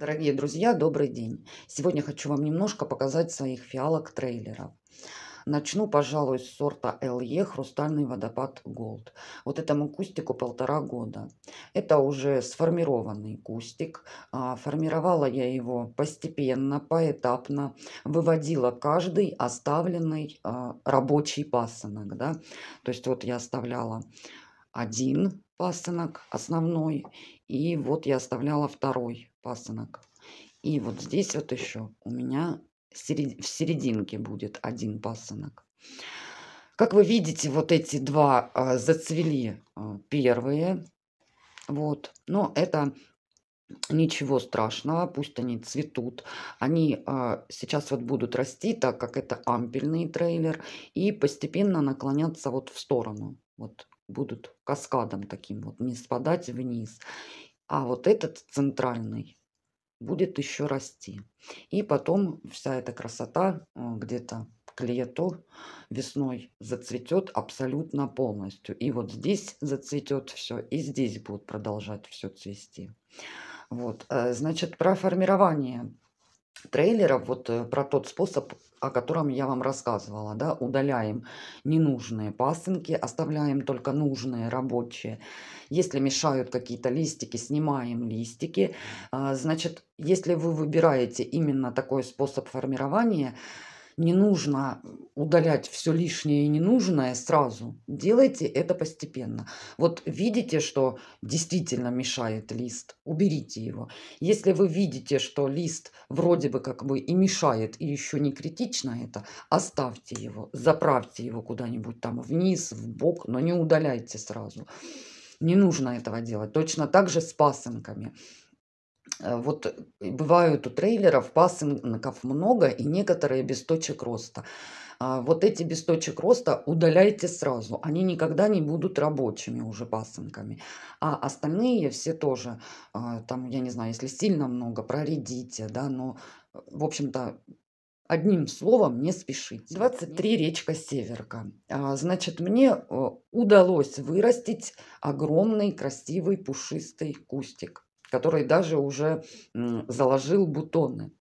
Дорогие друзья, добрый день! Сегодня хочу вам немножко показать своих фиалок трейлеров. Начну, пожалуй, с сорта LE «Хрустальный водопад Голд». Вот этому кустику полтора года. Это уже сформированный кустик. А, формировала я его постепенно, поэтапно. Выводила каждый оставленный а, рабочий пасынок. Да? То есть вот я оставляла один пасынок основной, и вот я оставляла второй пасынок. И вот здесь вот еще у меня в серединке будет один пасынок. Как вы видите, вот эти два а, зацвели а, первые. Вот. Но это ничего страшного, пусть они цветут. Они а, сейчас вот будут расти, так как это ампельный трейлер, и постепенно наклоняться вот в сторону. Вот будут каскадом таким вот не спадать вниз. А вот этот центральный будет еще расти. И потом вся эта красота э, где-то к лету весной зацветет абсолютно полностью. И вот здесь зацветет все, и здесь будет продолжать все цвести. Вот, э, значит, про формирование трейлеров, вот э, про тот способ, о котором я вам рассказывала, да, удаляем ненужные пасынки, оставляем только нужные, рабочие. Если мешают какие-то листики, снимаем листики. А, значит, если вы выбираете именно такой способ формирования, не нужно удалять все лишнее и ненужное сразу. Делайте это постепенно. Вот видите, что действительно мешает лист, уберите его. Если вы видите, что лист вроде бы как бы и мешает, и еще не критично это, оставьте его, заправьте его куда-нибудь там вниз, в бок, но не удаляйте сразу. Не нужно этого делать. Точно так же с пасынками. Э, вот э, бывают у трейлеров пасынков много и некоторые без точек роста. А вот эти без точек роста удаляйте сразу. Они никогда не будут рабочими уже пасынками. А остальные все тоже, а, там, я не знаю, если сильно много, проредите, да, но, в общем-то, Одним словом, не спешите. 23 речка Северка. А, значит, мне э, удалось вырастить огромный красивый пушистый кустик который даже уже заложил бутоны.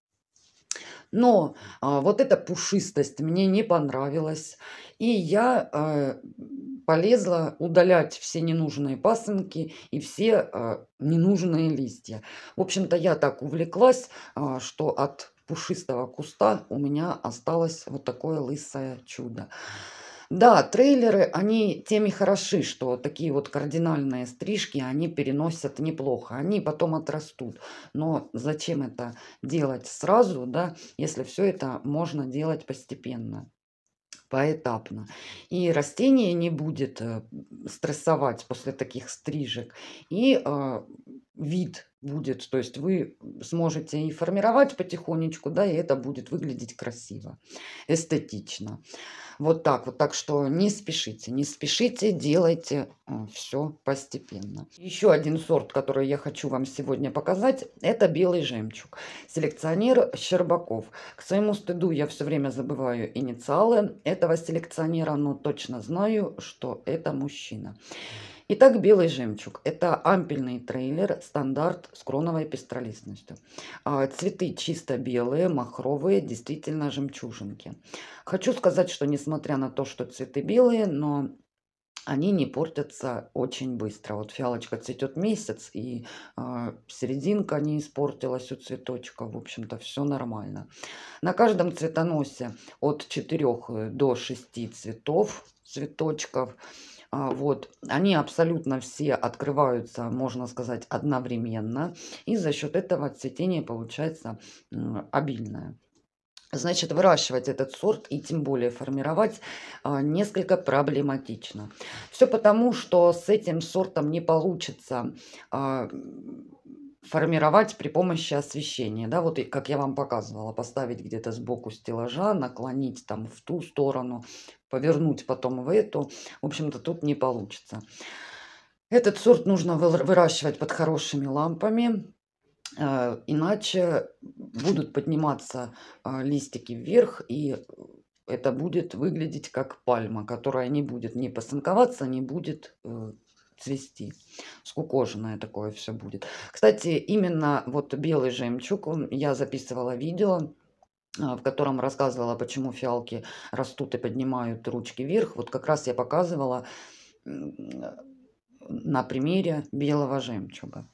Но а, вот эта пушистость мне не понравилась. И я а, полезла удалять все ненужные пасынки и все а, ненужные листья. В общем-то, я так увлеклась, а, что от пушистого куста у меня осталось вот такое лысое чудо. Да, трейлеры, они теми хороши, что такие вот кардинальные стрижки, они переносят неплохо, они потом отрастут. Но зачем это делать сразу, да, если все это можно делать постепенно? поэтапно. И растение не будет э, стрессовать после таких стрижек. И э, вид будет, то есть вы сможете и формировать потихонечку, да, и это будет выглядеть красиво, эстетично. Вот так вот, так что не спешите, не спешите, делайте а, все постепенно. Еще один сорт, который я хочу вам сегодня показать, это белый жемчуг. Селекционер Щербаков. К своему стыду я все время забываю инициалы этого селекционера, но точно знаю, что это мужчина. Итак, «Белый жемчуг» – это ампельный трейлер, стандарт с кроновой пестролистностью. А, цветы чисто белые, махровые, действительно жемчужинки. Хочу сказать, что несмотря на то, что цветы белые, но они не портятся очень быстро. Вот фиалочка цветет месяц, и э, серединка не испортилась у цветочка. В общем-то, все нормально. На каждом цветоносе от 4 э, до 6 цветов, цветочков. А, вот. Они абсолютно все открываются, можно сказать, одновременно. И за счет этого цветение получается обильное. Значит, выращивать этот сорт и тем более формировать а, несколько проблематично. Все потому, что с этим сортом не получится а, формировать при помощи освещения. Да, вот как я вам показывала, поставить где-то сбоку стеллажа, наклонить там в ту сторону, повернуть потом в эту. В общем-то, тут не получится. Этот сорт нужно выращивать под хорошими лампами, э, иначе будут подниматься а, листики вверх, и это будет выглядеть как пальма, которая не будет не посынковаться, не будет э, цвести. Скукоженное такое все будет. Кстати, именно вот белый жемчуг, я записывала видео, а, в котором рассказывала, почему фиалки растут и поднимают ручки вверх. Вот как раз я показывала на примере белого жемчуга.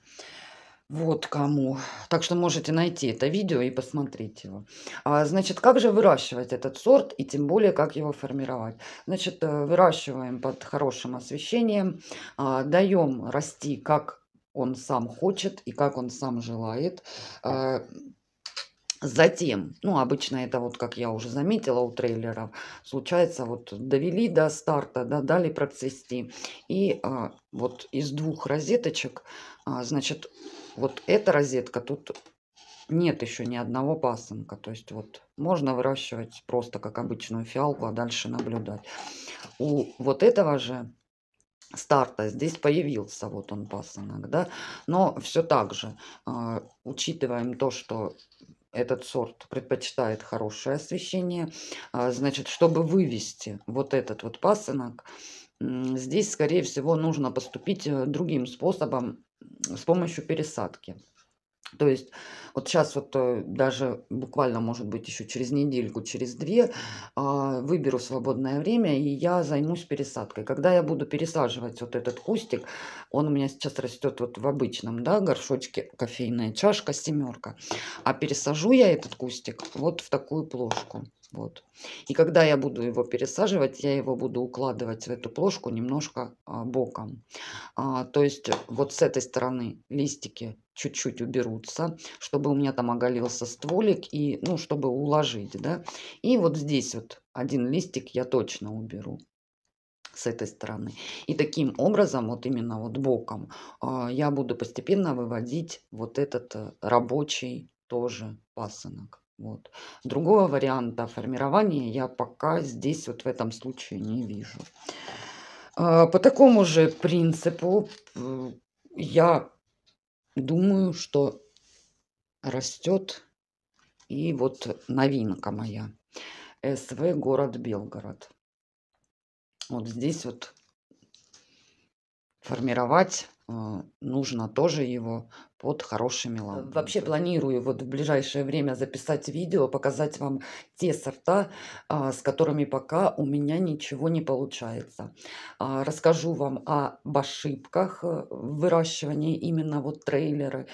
Вот кому. Так что можете найти это видео и посмотреть его. А, значит, как же выращивать этот сорт и тем более, как его формировать? Значит, э, выращиваем под хорошим освещением, а, даем расти, как он сам хочет и как он сам желает. А, Затем, ну, обычно это вот, как я уже заметила у трейлеров, случается, вот довели до старта, да, дали процвести. И а, вот из двух розеточек, а, значит, вот эта розетка, тут нет еще ни одного пасынка. То есть вот можно выращивать просто как обычную фиалку, а дальше наблюдать. У вот этого же старта здесь появился вот он пасынок, да. Но все так же, э, учитываем то, что этот сорт предпочитает хорошее освещение, а, значит, чтобы вывести вот этот вот пасынок, Здесь, скорее всего, нужно поступить э, другим способом, с помощью пересадки то есть вот сейчас вот э, даже буквально, может быть, еще через недельку, через две а, выберу свободное время, и я займусь пересадкой. Когда я буду пересаживать вот этот кустик, он у меня сейчас растет вот в обычном да, горшочке, кофейная чашка, семерка. А пересажу я этот кустик вот в такую плошку. Вот. И когда я буду его пересаживать, я его буду укладывать в эту плошку немножко а, боком. А, то есть вот с этой стороны листики чуть-чуть уберутся, чтобы у меня там оголился стволик и, ну, чтобы уложить, да. И вот здесь вот один листик я точно уберу с этой стороны. И таким образом, вот именно вот боком, а, я буду постепенно выводить вот этот э, рабочий тоже пасынок. Вот. Другого варианта формирования я пока здесь вот в этом случае не вижу. А, по такому же принципу э, я думаю, что растет и вот новинка моя. СВ город Белгород. Вот здесь вот формировать Э, нужно тоже его под хорошими э, лампами. Вообще планирую вот в ближайшее время записать видео, показать вам те сорта, а, с которыми пока у меня ничего не получается. А, расскажу вам об ошибках э, выращивания именно вот трейлеры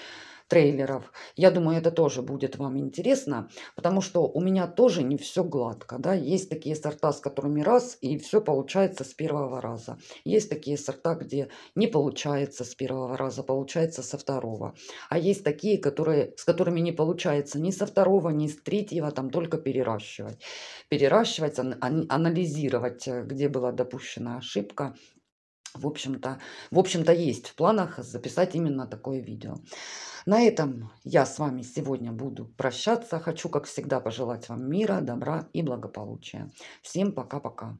трейлеров. Я думаю, это тоже будет вам интересно, потому что у меня тоже не все гладко. Да? Есть такие сорта, с которыми раз, и все получается с первого раза. Есть такие сорта, где не получается с первого раза, получается со второго. А есть такие, которые, с которыми не получается ни со второго, ни с третьего, там только переращивать. Переращивать, анализировать, э, где была допущена ошибка – в общем-то, в общем-то есть в планах записать именно такое видео. На этом я с вами сегодня буду прощаться. Хочу, как всегда, пожелать вам мира, добра и благополучия. Всем пока-пока.